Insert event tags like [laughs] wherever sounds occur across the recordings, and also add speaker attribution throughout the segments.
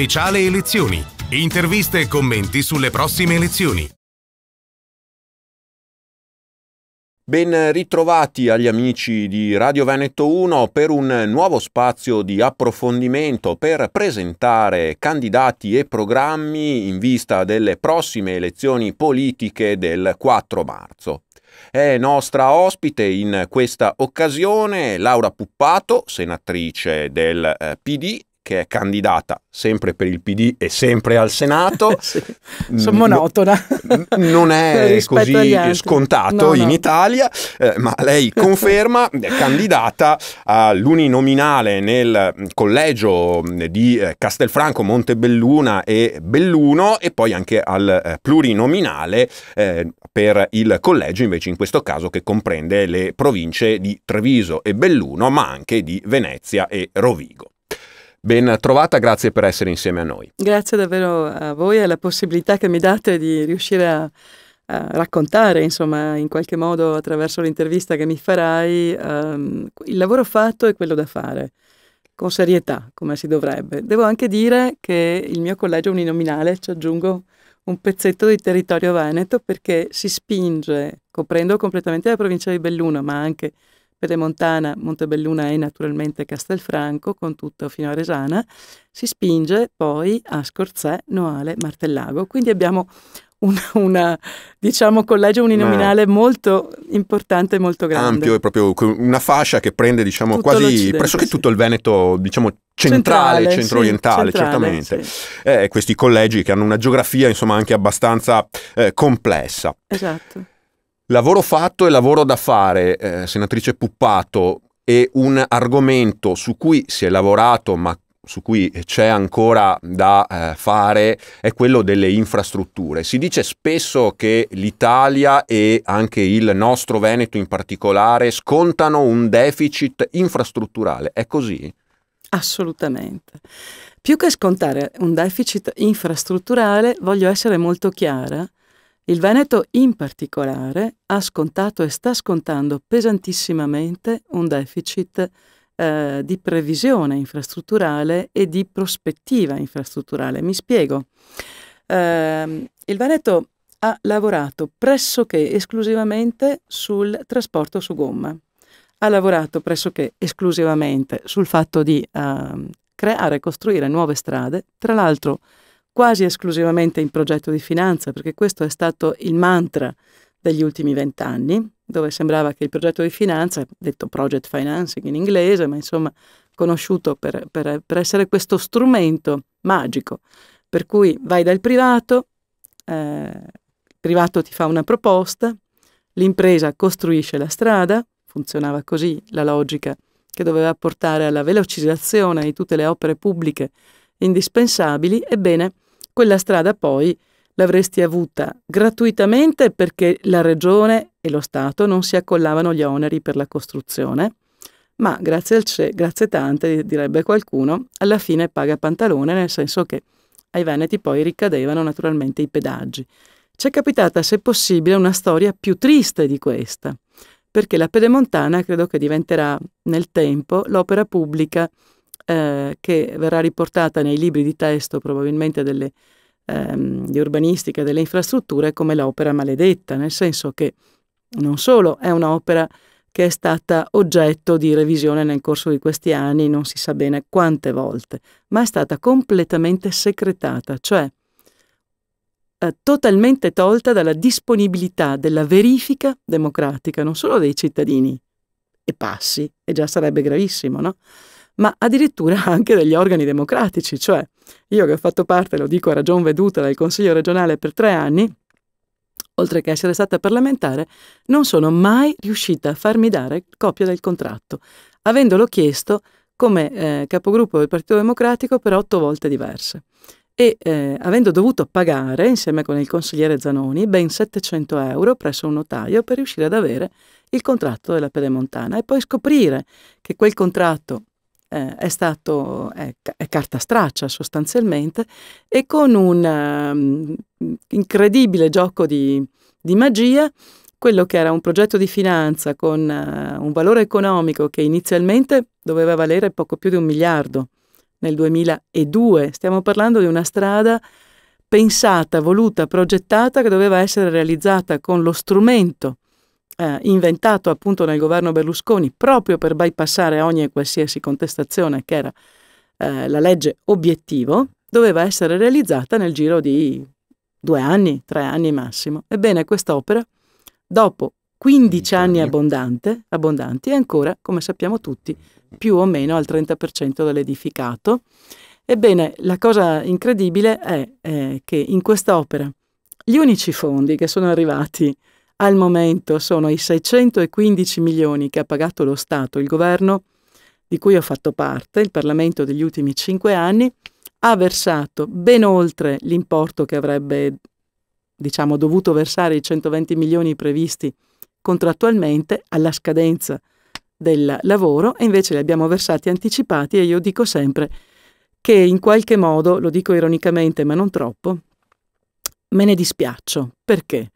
Speaker 1: speciale elezioni. Interviste e commenti sulle prossime elezioni. Ben ritrovati agli amici di Radio Veneto 1 per un nuovo spazio di approfondimento per presentare candidati e programmi in vista delle prossime elezioni politiche del 4 marzo. È nostra ospite in questa occasione Laura Puppato, senatrice del eh, PD che è candidata sempre per il PD e sempre al Senato. [laughs] sì. Sono monotona. non è [laughs] così scontato no, in Italia, eh, ma lei [laughs] conferma, è candidata all'uninominale nel collegio eh, di eh, Castelfranco, Montebelluna e Belluno e poi anche al eh, plurinominale eh, per il collegio invece in questo caso che comprende le province di Treviso e Belluno, ma anche di Venezia e Rovigo. Ben trovata, grazie per essere insieme a noi.
Speaker 2: Grazie davvero a voi e alla possibilità che mi date di riuscire a, a raccontare, insomma, in qualche modo attraverso l'intervista che mi farai, um, il lavoro fatto e quello da fare, con serietà, come si dovrebbe. Devo anche dire che il mio collegio uninominale, ci aggiungo un pezzetto di territorio veneto, perché si spinge, coprendo completamente la provincia di Belluno, ma anche Pedemontana, Montebelluna e naturalmente Castelfranco, con tutto fino a Resana, si spinge poi a Scorzè, Noale, Martellago. Quindi abbiamo un una diciamo, collegio uninominale no. molto importante e molto grande. Ampio,
Speaker 1: è proprio una fascia che prende, diciamo, quasi pressoché sì. tutto il Veneto, diciamo, centrale, centro-orientale, sì, certamente. Sì. Eh, questi collegi che hanno una geografia, insomma, anche abbastanza eh, complessa. Esatto. Lavoro fatto e lavoro da fare, eh, senatrice Puppato, è un argomento su cui si è lavorato ma su cui c'è ancora da eh, fare è quello delle infrastrutture. Si dice spesso che l'Italia e anche il nostro Veneto in particolare scontano un deficit infrastrutturale. È così?
Speaker 2: Assolutamente. Più che scontare un deficit infrastrutturale, voglio essere molto chiara il Veneto in particolare ha scontato e sta scontando pesantissimamente un deficit eh, di previsione infrastrutturale e di prospettiva infrastrutturale. Mi spiego. Eh, il Veneto ha lavorato pressoché esclusivamente sul trasporto su gomma, ha lavorato pressoché esclusivamente sul fatto di eh, creare e costruire nuove strade, tra l'altro quasi esclusivamente in progetto di finanza, perché questo è stato il mantra degli ultimi vent'anni, dove sembrava che il progetto di finanza, detto project financing in inglese, ma insomma conosciuto per, per, per essere questo strumento magico, per cui vai dal privato, eh, il privato ti fa una proposta, l'impresa costruisce la strada, funzionava così la logica che doveva portare alla velocizzazione di tutte le opere pubbliche indispensabili, ebbene, quella strada poi l'avresti avuta gratuitamente perché la Regione e lo Stato non si accollavano gli oneri per la costruzione, ma grazie al CE, grazie tante, direbbe qualcuno, alla fine paga pantalone, nel senso che ai Veneti poi ricadevano naturalmente i pedaggi. Ci è capitata, se possibile, una storia più triste di questa, perché la Pedemontana credo che diventerà nel tempo l'opera pubblica eh, che verrà riportata nei libri di testo probabilmente delle, ehm, di urbanistica delle infrastrutture come l'opera maledetta, nel senso che non solo è un'opera che è stata oggetto di revisione nel corso di questi anni, non si sa bene quante volte, ma è stata completamente secretata, cioè eh, totalmente tolta dalla disponibilità della verifica democratica, non solo dei cittadini, e passi, e già sarebbe gravissimo, no? ma addirittura [laughs] anche degli organi democratici, cioè io che ho fatto parte, lo dico a ragion veduta, del Consiglio regionale per tre anni, oltre che essere stata parlamentare, non sono mai riuscita a farmi dare copia del contratto, avendolo chiesto come eh, capogruppo del Partito Democratico per otto volte diverse e eh, avendo dovuto pagare, insieme con il consigliere Zanoni, ben 700 euro presso un notaio per riuscire ad avere il contratto della Pedemontana e poi scoprire che quel contratto eh, è stato è, è carta straccia sostanzialmente e con un um, incredibile gioco di, di, magia quello che era un progetto di finanza con uh, un valore economico che inizialmente doveva valere poco più di un miliardo nel 2002 stiamo parlando di una strada pensata, voluta, progettata che doveva essere realizzata con lo strumento eh, inventato appunto nel governo Berlusconi proprio per bypassare ogni e qualsiasi contestazione che era eh, la legge obiettivo, doveva essere realizzata nel giro di due anni, tre anni massimo. Ebbene, quest'opera, dopo 15 anni abbondanti, è ancora, come sappiamo tutti, più o meno al 30% dell'edificato. Ebbene, la cosa incredibile è eh, che in quest'opera gli unici fondi che sono arrivati al momento sono i 615 milioni che ha pagato lo Stato, il governo di cui ho fatto parte, il Parlamento degli ultimi cinque anni, ha versato ben oltre l'importo che avrebbe diciamo, dovuto versare i 120 milioni previsti contrattualmente alla scadenza del lavoro e invece li abbiamo versati anticipati e io dico sempre che in qualche modo, lo dico ironicamente ma non troppo, me ne dispiaccio. Perché?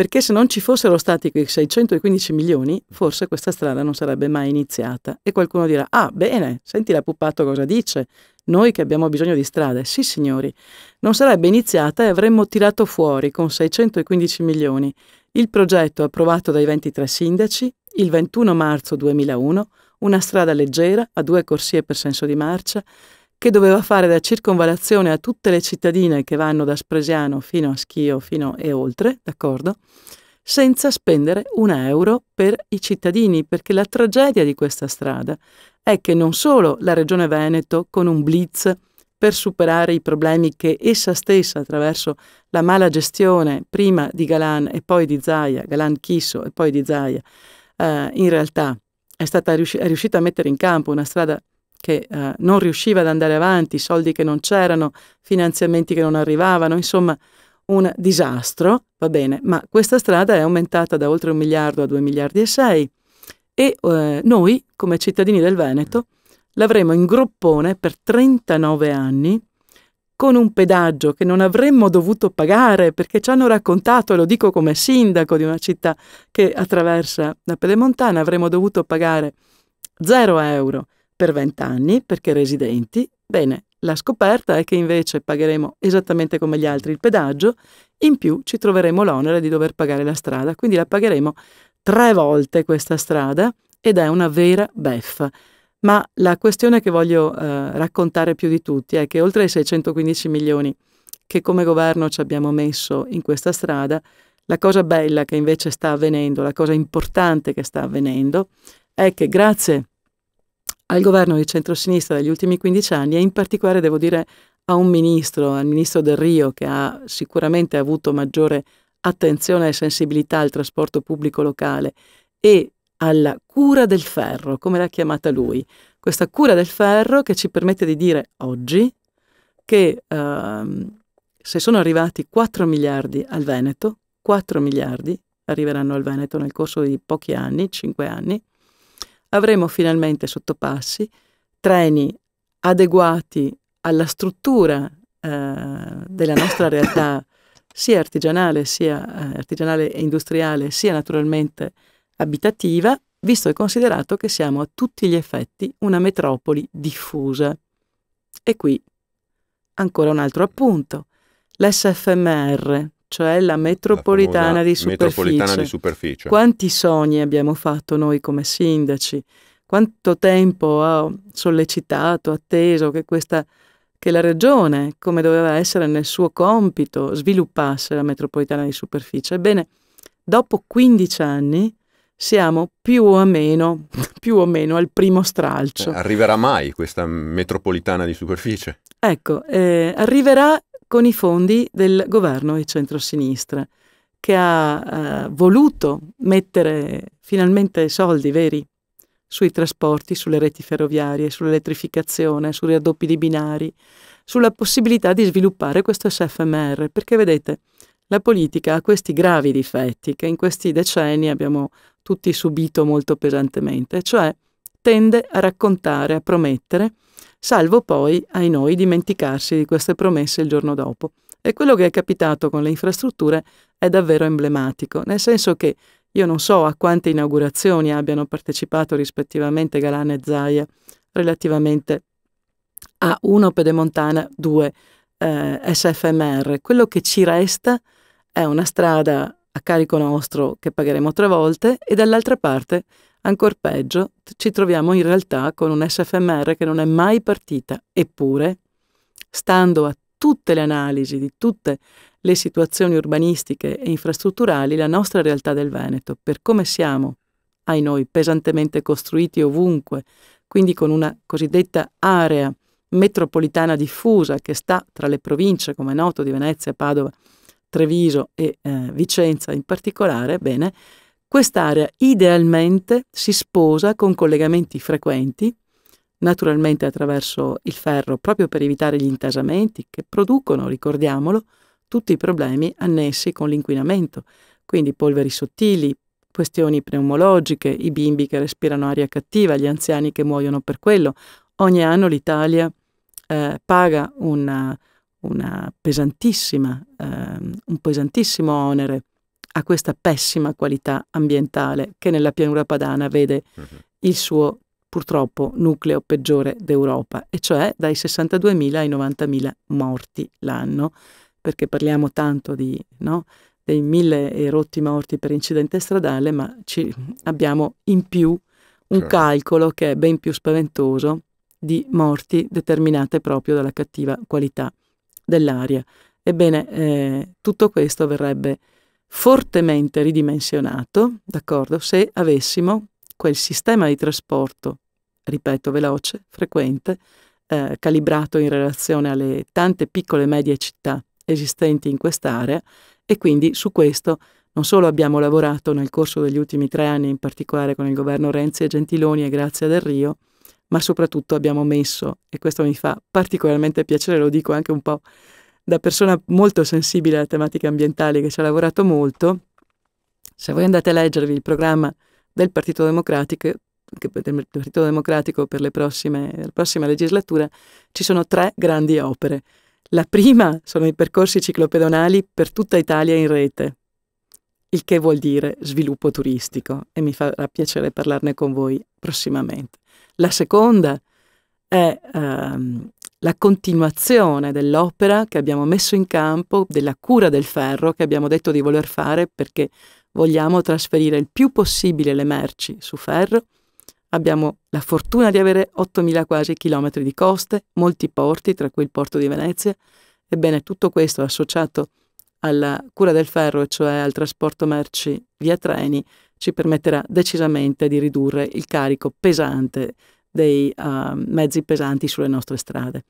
Speaker 2: perché se non ci fossero stati quei 615 milioni, forse questa strada non sarebbe mai iniziata. E qualcuno dirà, ah bene, senti la Puppato cosa dice, noi che abbiamo bisogno di strade, sì signori, non sarebbe iniziata e avremmo tirato fuori con 615 milioni il progetto approvato dai 23 sindaci il 21 marzo 2001, una strada leggera a due corsie per senso di marcia, che doveva fare da circonvalazione a tutte le cittadine che vanno da Spresiano fino a Schio fino e oltre, d'accordo? senza spendere un euro per i cittadini, perché la tragedia di questa strada è che non solo la Regione Veneto con un blitz per superare i problemi che essa stessa attraverso la mala gestione prima di Galan e poi di Zaia, Galan Chisso e poi di Zaia, eh, in realtà è, riusci è riuscita a mettere in campo una strada che eh, non riusciva ad andare avanti, soldi che non c'erano, finanziamenti che non arrivavano, insomma un disastro, va bene, ma questa strada è aumentata da oltre un miliardo a due miliardi e sei e eh, noi, come cittadini del Veneto, l'avremo in groppone per 39 anni con un pedaggio che non avremmo dovuto pagare perché ci hanno raccontato, e lo dico come sindaco di una città che attraversa la Pedemontana, avremmo dovuto pagare 0 euro per 20 anni perché residenti. Bene, la scoperta è che invece pagheremo esattamente come gli altri il pedaggio, in più ci troveremo l'onere di dover pagare la strada, quindi la pagheremo tre volte questa strada ed è una vera beffa. Ma la questione che voglio eh, raccontare più di tutti è che oltre ai 615 milioni che come governo ci abbiamo messo in questa strada, la cosa bella che invece sta avvenendo, la cosa importante che sta avvenendo, è che grazie a al governo di centrosinistra degli ultimi 15 anni e in particolare devo dire a un ministro, al ministro Del Rio, che ha sicuramente avuto maggiore attenzione e sensibilità al trasporto pubblico locale e alla cura del ferro, come l'ha chiamata lui. Questa cura del ferro che ci permette di dire oggi che ehm, se sono arrivati 4 miliardi al Veneto, 4 miliardi arriveranno al Veneto nel corso di pochi anni, 5 anni, avremo finalmente sottopassi, treni adeguati alla struttura eh, della nostra [coughs] realtà sia artigianale, sia eh, artigianale e industriale, sia naturalmente abitativa, visto e considerato che siamo a tutti gli effetti una metropoli diffusa. E qui ancora un altro appunto, l'SFMR, cioè la metropolitana, la di, superficie. metropolitana di
Speaker 1: superficie. Quanti
Speaker 2: sogni abbiamo fatto noi come sindaci? Quanto tempo ho sollecitato, atteso che questa che la Regione, come doveva essere nel suo compito, sviluppasse la metropolitana di superficie. Ebbene, dopo 15 anni siamo più o meno, [laughs] più o meno al primo stralcio. Eh,
Speaker 1: arriverà mai questa metropolitana di superficie?
Speaker 2: Ecco, eh, arriverà con i fondi del governo di centrosinistra, che ha eh, voluto mettere finalmente soldi veri sui trasporti, sulle reti ferroviarie, sull'elettrificazione, sui raddoppi di binari, sulla possibilità di sviluppare questo SFMR, perché vedete, la politica ha questi gravi difetti che in questi decenni abbiamo tutti subito molto pesantemente, cioè tende a raccontare, a promettere, salvo poi, ai noi, dimenticarsi di queste promesse il giorno dopo. E quello che è capitato con le infrastrutture è davvero emblematico, nel senso che io non so a quante inaugurazioni abbiano partecipato rispettivamente Galana e Zaia relativamente a 1 Pedemontana, 2 eh, SFMR. Quello che ci resta è una strada a carico nostro che pagheremo tre volte e dall'altra parte Ancor peggio, ci troviamo in realtà con un SFMR che non è mai partita, eppure, stando a tutte le analisi di tutte le situazioni urbanistiche e infrastrutturali, la nostra realtà del Veneto, per come siamo, ai noi, pesantemente costruiti ovunque, quindi con una cosiddetta area metropolitana diffusa che sta tra le province, come è noto, di Venezia, Padova, Treviso e eh, Vicenza in particolare, bene, Quest'area idealmente si sposa con collegamenti frequenti, naturalmente attraverso il ferro, proprio per evitare gli intasamenti che producono, ricordiamolo, tutti i problemi annessi con l'inquinamento, quindi polveri sottili, questioni pneumologiche, i bimbi che respirano aria cattiva, gli anziani che muoiono per quello. Ogni anno l'Italia eh, paga una, una pesantissima, eh, un pesantissimo onere ha questa pessima qualità ambientale che nella pianura padana vede uh mhm. -huh. il suo purtroppo nucleo peggiore d'Europa, e cioè dai 62.000 ai 90.000 morti l'anno, perché parliamo tanto di, no, dei mille e rotti morti per incidente stradale, ma abbiamo in più
Speaker 1: un certo.
Speaker 2: calcolo che è ben più spaventoso di morti determinate proprio dalla cattiva qualità dell'aria. Ebbene, eh, tutto questo verrebbe fortemente ridimensionato, d'accordo, se avessimo quel sistema di trasporto, ripeto, veloce, frequente, eh, calibrato in relazione alle tante piccole e medie città esistenti in quest'area e quindi su questo non solo abbiamo lavorato nel corso degli ultimi tre anni, in particolare con il governo Renzi e Gentiloni e grazie a Del Rio, ma soprattutto abbiamo messo, e questo mi fa particolarmente piacere, lo dico anche un po' da persona molto sensibile alle tematiche ambientali che ci ha lavorato molto, se voi andate a leggervi il programma del Partito Democratico, del Partito Democratico per le prossime, la prossima legislatura, ci sono tre grandi opere. La prima sono i percorsi ciclopedonali per tutta Italia in rete, il che vuol dire sviluppo turistico e mi farà piacere parlarne con voi prossimamente. La seconda è ehm, la continuazione dell'opera che abbiamo messo in campo, della cura del ferro che abbiamo detto di voler fare perché vogliamo trasferire il più possibile le merci su ferro. Abbiamo la fortuna di avere 8.000 quasi chilometri di coste, molti porti, tra cui il porto di Venezia. Ebbene, tutto questo associato alla cura del ferro, cioè al trasporto merci via treni, ci permetterà decisamente di ridurre il carico pesante dei uh, mezzi pesanti sulle nostre strade.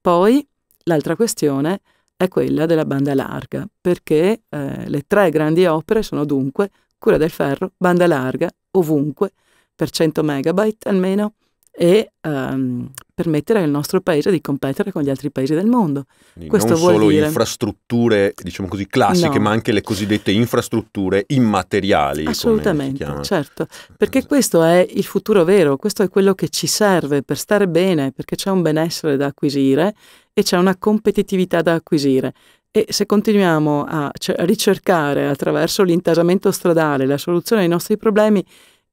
Speaker 2: Poi l'altra questione è quella della banda larga, perché eh, le tre grandi opere sono dunque Cura del Ferro, Banda Larga, ovunque, per 100 megabyte almeno, e um, permettere al nostro paese di competere con gli altri paesi del mondo.
Speaker 1: Quindi Questo non solo dire... infrastrutture, diciamo così, classiche, no. ma anche le cosiddette infrastrutture immateriali. Assolutamente,
Speaker 2: certo, eh, perché esatto. questo è il futuro vero, questo è quello che ci serve per stare bene, perché c'è un benessere da acquisire e c'è una competitività da acquisire. E se continuiamo a cioè, ricercare attraverso l'intasamento stradale la soluzione ai nostri problemi,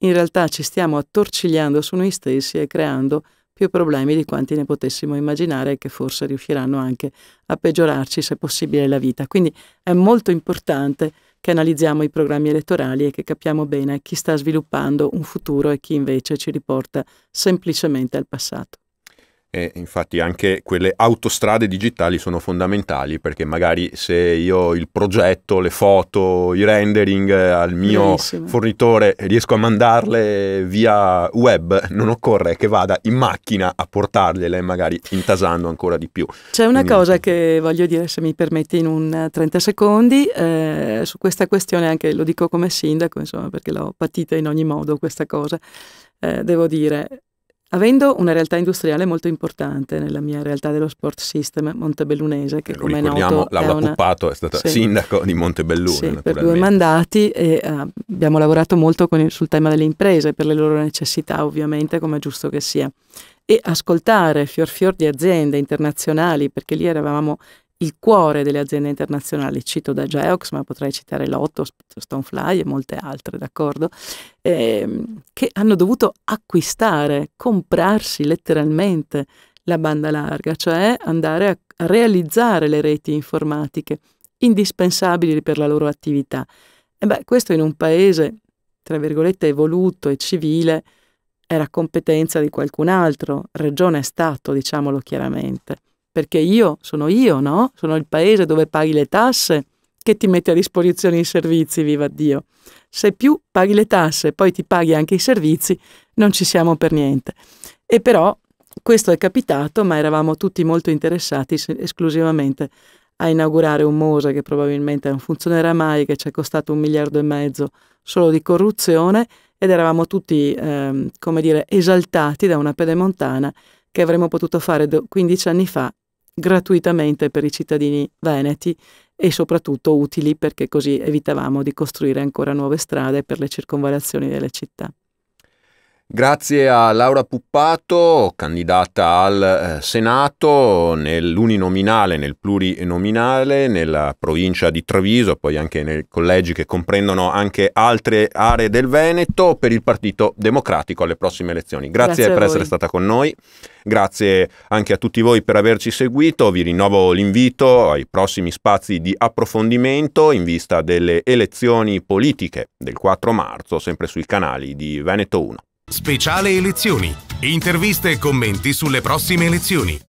Speaker 2: in realtà ci stiamo attorcigliando su noi stessi e creando più problemi di quanti ne potessimo immaginare e che forse riusciranno anche a peggiorarci, se possibile, la vita. Quindi è molto importante che analizziamo i programmi elettorali e che capiamo bene chi sta sviluppando un futuro e chi invece ci riporta semplicemente al passato.
Speaker 1: E infatti anche quelle autostrade digitali sono fondamentali perché magari se io il progetto, le foto, i rendering eh, al mio Benissimo. fornitore riesco a mandarle via web, non occorre che vada in macchina a portargliele magari intasando ancora di più. C'è una Quindi... cosa
Speaker 2: che voglio dire se mi permetti in un 30 eh, secondi eh, su questa questione anche lo dico come sindaco insomma perché l'ho patita in ogni modo questa cosa. Eh, devo dire, Avendo una realtà industriale molto importante nella mia realtà dello sport system montebellunese, che Lo eh, come noto Laura è una... Cupato è stata sì. sindaco
Speaker 1: di Montebelluna. Sì, per due
Speaker 2: mandati e uh, abbiamo lavorato molto il, sul tema delle imprese, per le loro necessità ovviamente, come è giusto che sia. E ascoltare fior fior di aziende internazionali, perché lì eravamo il cuore delle aziende internazionali, cito da Geox, ma potrei citare Lotto, Stonefly e molte altre, d'accordo, ehm, che hanno dovuto acquistare, comprarsi letteralmente la banda larga, cioè andare a realizzare le reti informatiche indispensabili per la loro attività. E beh, questo in un paese, tra virgolette, evoluto e civile, era competenza di qualcun altro, regione e Stato, diciamolo chiaramente perché io sono io, no? Sono il paese dove paghi le tasse che ti mette a disposizione i servizi, viva Dio. Se più paghi le tasse, poi ti paghi anche i servizi, non ci siamo per niente. E però questo è capitato, ma eravamo tutti molto interessati esclusivamente a inaugurare un Mose che probabilmente non funzionerà mai, che ci è costato un miliardo e mezzo solo di corruzione ed eravamo tutti, ehm, come dire, esaltati da una pedemontana che avremmo potuto fare 15 anni fa gratuitamente per i cittadini veneti e soprattutto utili perché così evitavamo di costruire ancora nuove strade per le circonvallazioni delle città.
Speaker 1: Grazie a Laura Puppato, candidata al eh, Senato nell'uninominale, nel plurinominale, nella provincia di Treviso, poi anche nei collegi che comprendono anche altre aree del Veneto, per il Partito Democratico alle prossime elezioni. Grazie, Grazie per essere stata con noi, grazie anche a tutti voi per averci seguito, vi rinnovo l'invito ai prossimi spazi di approfondimento in vista delle elezioni politiche del 4 marzo, sempre sui canali di Veneto 1. Speciale elezioni. Interviste e commenti sulle prossime elezioni.